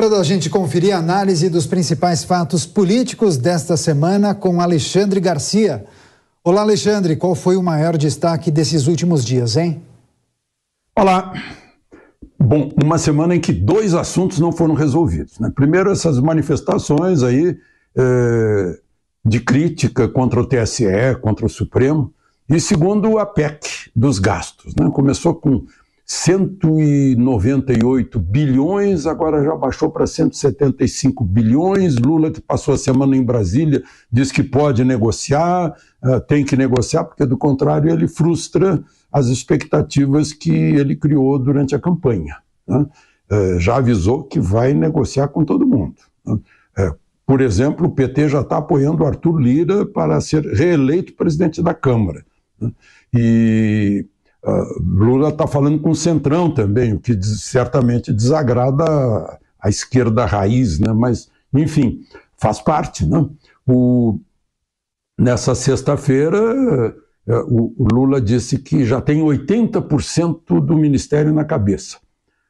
Hora da gente conferir a análise dos principais fatos políticos desta semana com Alexandre Garcia. Olá, Alexandre, qual foi o maior destaque desses últimos dias, hein? Olá. Bom, uma semana em que dois assuntos não foram resolvidos. Né? Primeiro, essas manifestações aí é, de crítica contra o TSE, contra o Supremo. E segundo, a PEC dos gastos. Né? Começou com 198 bilhões, agora já baixou para 175 bilhões. Lula que passou a semana em Brasília, diz que pode negociar, eh, tem que negociar, porque do contrário ele frustra as expectativas que ele criou durante a campanha. Né? Eh, já avisou que vai negociar com todo mundo. Né? Eh, por exemplo, o PT já está apoiando Arthur Lira para ser reeleito presidente da Câmara. Né? E ah, Lula está falando com o Centrão também, o que certamente desagrada a esquerda raiz, né? mas, enfim, faz parte. Né? O, nessa sexta-feira, eh, o Lula disse que já tem 80% do ministério na cabeça.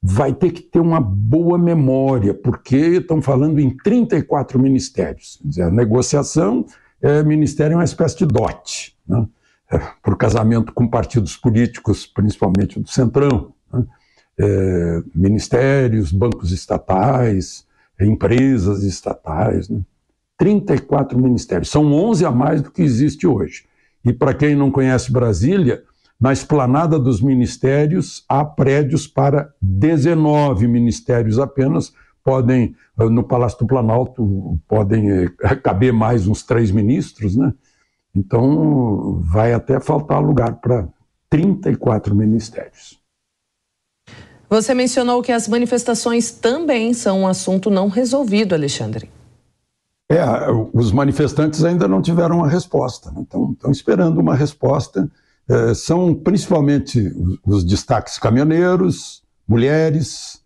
Vai ter que ter uma boa memória, porque estão falando em 34 ministérios. Quer dizer, a negociação é ministério é uma espécie de dote. Né? É, por casamento com partidos políticos, principalmente do Centrão, né? é, ministérios, bancos estatais, empresas estatais. Né? 34 ministérios, são 11 a mais do que existe hoje. E para quem não conhece Brasília, na esplanada dos ministérios há prédios para 19 ministérios apenas, podem, eh, no Palácio do Planalto, podem eh, caber mais uns três ministros, né? Então, vai até faltar lugar para 34 ministérios. Você mencionou que as manifestações também são um assunto não resolvido, Alexandre. É, os manifestantes ainda não tiveram uma resposta, então né? estão esperando uma resposta. É, são principalmente os, os destaques caminhoneiros, mulheres,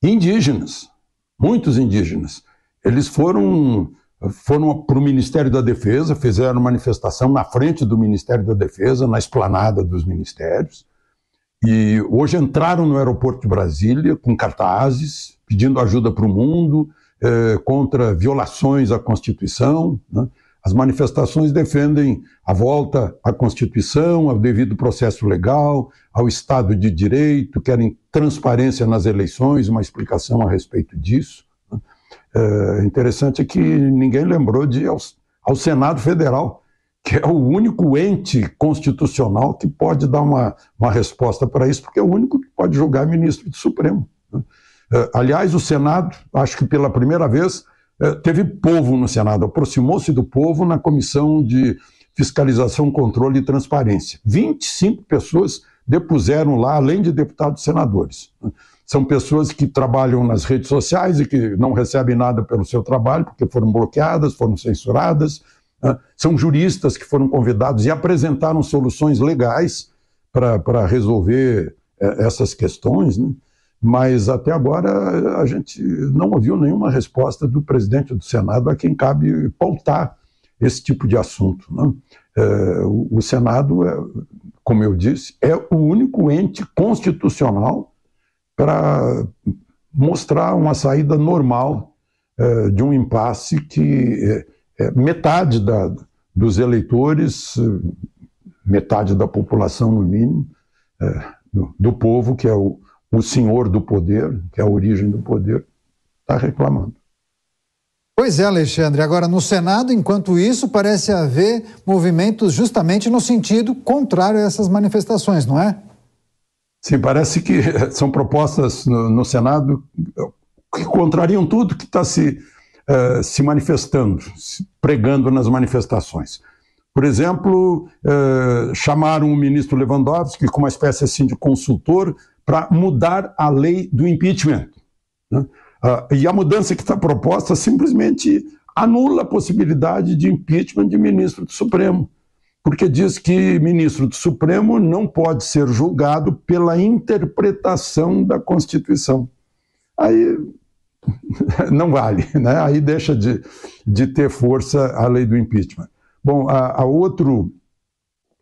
indígenas, muitos indígenas. Eles foram foram para o Ministério da Defesa, fizeram manifestação na frente do Ministério da Defesa, na esplanada dos ministérios. E hoje entraram no aeroporto de Brasília com cartazes pedindo ajuda para o mundo eh, contra violações à Constituição. Né? As manifestações defendem a volta à Constituição, ao devido processo legal, ao Estado de Direito, querem transparência nas eleições, uma explicação a respeito disso. É interessante é que ninguém lembrou de ao, ao Senado Federal, que é o único ente constitucional que pode dar uma, uma resposta para isso, porque é o único que pode julgar ministro do Supremo. Né? É, aliás, o Senado, acho que pela primeira vez, é, teve povo no Senado, aproximou-se do povo na comissão de fiscalização, controle e transparência. 25 pessoas depuseram lá, além de deputados e senadores. Né? São pessoas que trabalham nas redes sociais e que não recebem nada pelo seu trabalho, porque foram bloqueadas, foram censuradas. Né? São juristas que foram convidados e apresentaram soluções legais para resolver é, essas questões, né? mas até agora a gente não ouviu nenhuma resposta do presidente do Senado a quem cabe pautar esse tipo de assunto. Né? É, o, o, Senado, é, como eu disse, é o único ente constitucional para mostrar uma saída normal é, de um impasse que é, é, metade da, dos eleitores, metade da população no mínimo, do, do, povo, que é o, o senhor do poder, que é a origem do poder, está reclamando. Pois é, Alexandre. Agora, no Senado, enquanto isso, parece haver movimentos justamente no sentido contrário a essas manifestações, não é? Sim, parece que são propostas no, no Senado que contrariam tudo que está se, uh, se manifestando, se pregando nas manifestações. Por exemplo, uh, chamaram o ministro Lewandowski, com uma espécie assim de consultor, para mudar a lei do impeachment. Né? Uh, e a mudança que está proposta simplesmente anula a possibilidade de impeachment de ministro do Supremo porque diz que ministro do Supremo não pode ser julgado pela interpretação da Constituição. Aí não vale, né? aí deixa de, de ter força a lei do impeachment. Bom, a, a outro,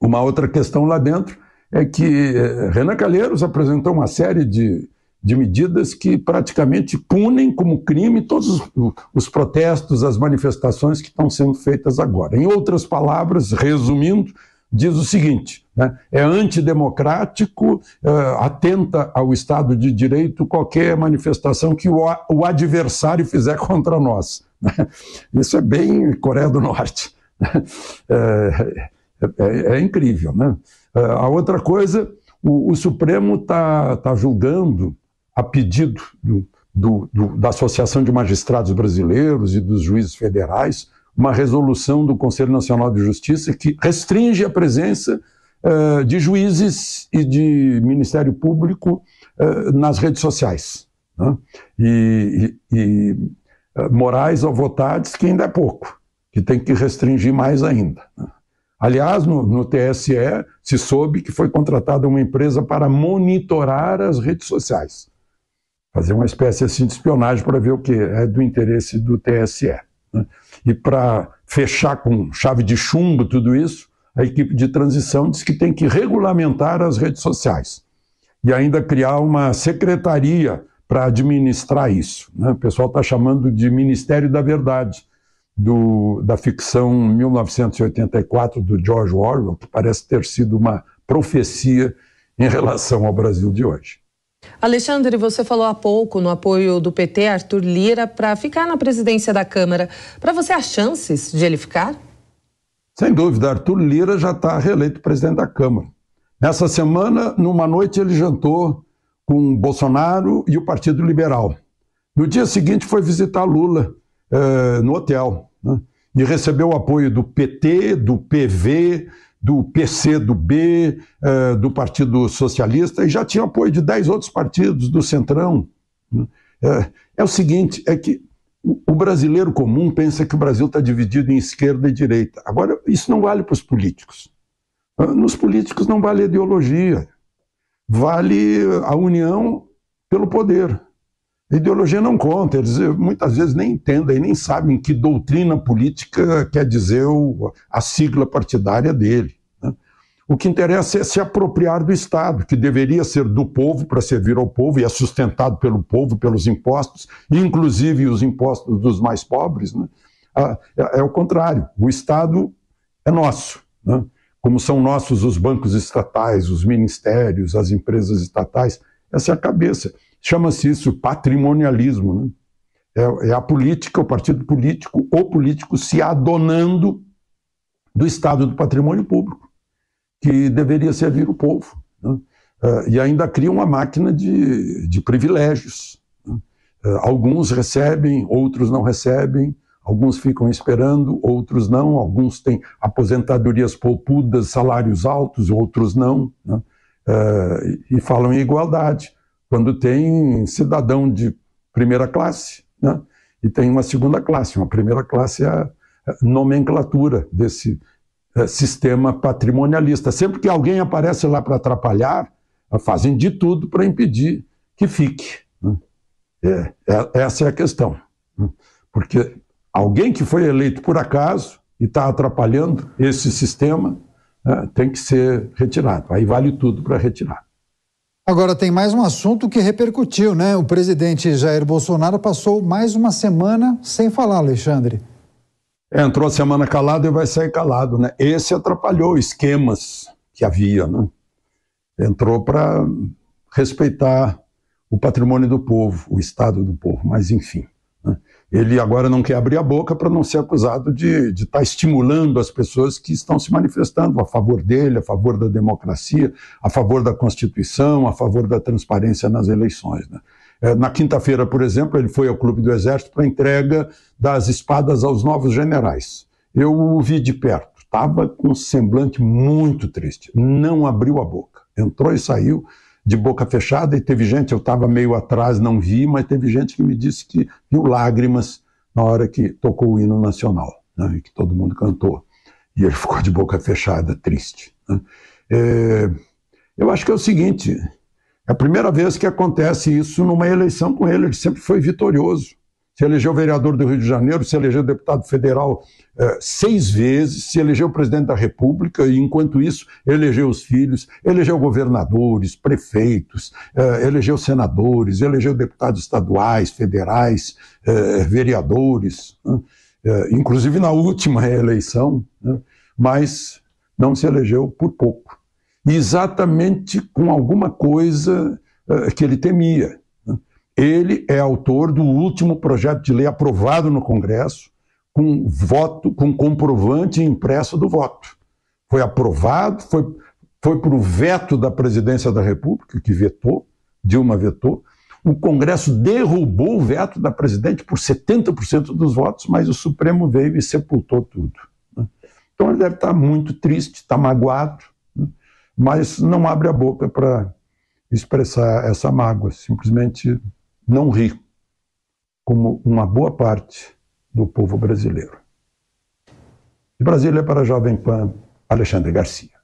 uma outra questão lá dentro é que eh, Renan Calheiros apresentou uma série de de medidas que praticamente punem como crime todos os, os, protestos, as manifestações que estão sendo feitas agora. Em outras palavras, resumindo, diz o seguinte: né, é antidemocrático, é, atenta ao Estado de Direito qualquer manifestação que o, o adversário fizer contra nós. Né? Isso é bem Coreia do Norte. Né. É, é, é, é incrível. Né? Eh, a outra coisa. O, o, Supremo está tá julgando a pedido do, do, do, da Associação de Magistrados Brasileiros e dos juízes federais, uma resolução do Conselho Nacional de Justiça que restringe a presença uh, de juízes e de Ministério Público uh, nas redes sociais. Né? E, e, e uh, ao votar que ainda é pouco, que tem que restringir mais ainda. Né? Aliás, no, no, TSE se soube que foi contratada uma empresa para monitorar as redes sociais fazer uma espécie assim de espionagem para ver o que é do interesse do TSE. Né? E para fechar com chave de chumbo tudo isso, a equipe de transição diz que tem que regulamentar as redes sociais e ainda criar uma secretaria para administrar isso. Né? O pessoal está chamando de Ministério da Verdade, do, da ficção 1984 do George Orwell, que parece ter sido uma profecia em relação ao Brasil de hoje. Alexandre, você falou há pouco no apoio do PT, Arthur Lira, para ficar na presidência da Câmara. Para você, há chances de ele ficar? Sem dúvida, Arthur Lira já está reeleito presidente da Câmara. Nessa semana, numa noite, ele jantou com Bolsonaro e o Partido Liberal. No dia seguinte, foi visitar Lula eh, no hotel né? e recebeu o apoio do PT, do PV, do PC do B, eh, do Partido Socialista, e já tinha apoio de dez outros partidos do Centrão. Né? É, é o seguinte, é que o brasileiro comum pensa que o Brasil está dividido em esquerda e direita. Agora, isso não vale para os políticos. Nos políticos não vale a ideologia, vale a união pelo poder ideologia não conta, eles eh, muitas vezes nem entendem, nem sabem que doutrina política quer dizer o, a sigla partidária dele. Né? O que interessa é se apropriar do Estado, que deveria ser do povo para servir ao povo e é sustentado pelo povo, pelos impostos, inclusive os impostos dos mais pobres. Né? É, é, o contrário, o Estado é nosso. Né? Como são nossos os bancos estatais, os ministérios, as empresas estatais, essa é a cabeça. Chama-se isso patrimonialismo. Né? É, é a política, o partido político, o político se adonando do estado do patrimônio público, que deveria servir o povo. Né? É, e ainda cria uma máquina de, de privilégios. Né? É, alguns recebem, outros não recebem, alguns ficam esperando, outros não, alguns têm aposentadorias poupudas, salários altos, outros não, né? É, e falam em igualdade quando tem cidadão de primeira classe, né? e tem uma segunda classe. Uma primeira classe é, é a nomenclatura desse é, sistema patrimonialista. Sempre que alguém aparece lá para atrapalhar, fazem de tudo para impedir que fique. Né? É, é, essa é a questão. Né. Porque alguém que foi eleito por acaso e está atrapalhando esse sistema né, tem que ser retirado. Aí vale tudo para retirar. Agora tem mais um assunto que repercutiu, né? O presidente Jair Bolsonaro passou mais uma semana sem falar, Alexandre. É, entrou a semana calado e vai sair calado, né? Esse atrapalhou esquemas que havia, né? Entrou para respeitar o patrimônio do povo, o estado do povo, mas enfim ele agora não quer abrir a boca para não ser acusado de estar tá estimulando as pessoas que estão se manifestando a favor dele, a favor da democracia, a favor da Constituição, a favor da transparência nas eleições. Né? É, na quinta-feira, por exemplo, ele foi ao Clube do Exército para entrega das espadas aos novos generais. Eu o vi de perto, estava com um semblante muito triste, não abriu a boca, entrou e saiu de boca fechada e teve gente, eu estava meio atrás, não vi, mas teve gente que me disse que viu lágrimas na hora que tocou o hino nacional, né, que todo mundo cantou. E ele ficou de boca fechada, triste. Né. É, eu acho que é o seguinte: é a primeira vez que acontece isso numa eleição com ele, ele sempre foi vitorioso se elegeu vereador do Rio de Janeiro, se elegeu deputado federal eh, seis vezes, se elegeu presidente da República e, enquanto isso, elegeu os filhos, elegeu governadores, prefeitos, eh, elegeu senadores, elegeu deputados estaduais, federais, eh, vereadores, né? Eh, inclusive na última reeleição, né? mas não se elegeu por pouco. exatamente com alguma coisa que ele temia ele é autor do último projeto de lei aprovado no Congresso, com voto, com comprovante impresso do voto. Foi aprovado, foi, foi para o veto da presidência da República, que vetou, Dilma vetou. O Congresso derrubou o veto da presidente por 70% dos votos, mas o Supremo veio e sepultou tudo. Né? Então ele deve estar muito triste, está magoado, né? mas não abre a boca para expressar essa mágoa, simplesmente não rico como uma boa parte do povo brasileiro. De Brasília para a Jovem Pan, Alexandre Garcia.